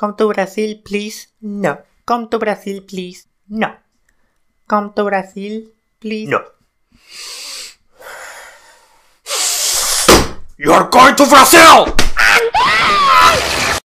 Come to Brasil, please. No. Come to Brasil, please. No. Come to Brasil, please. No. You're going to Brazil!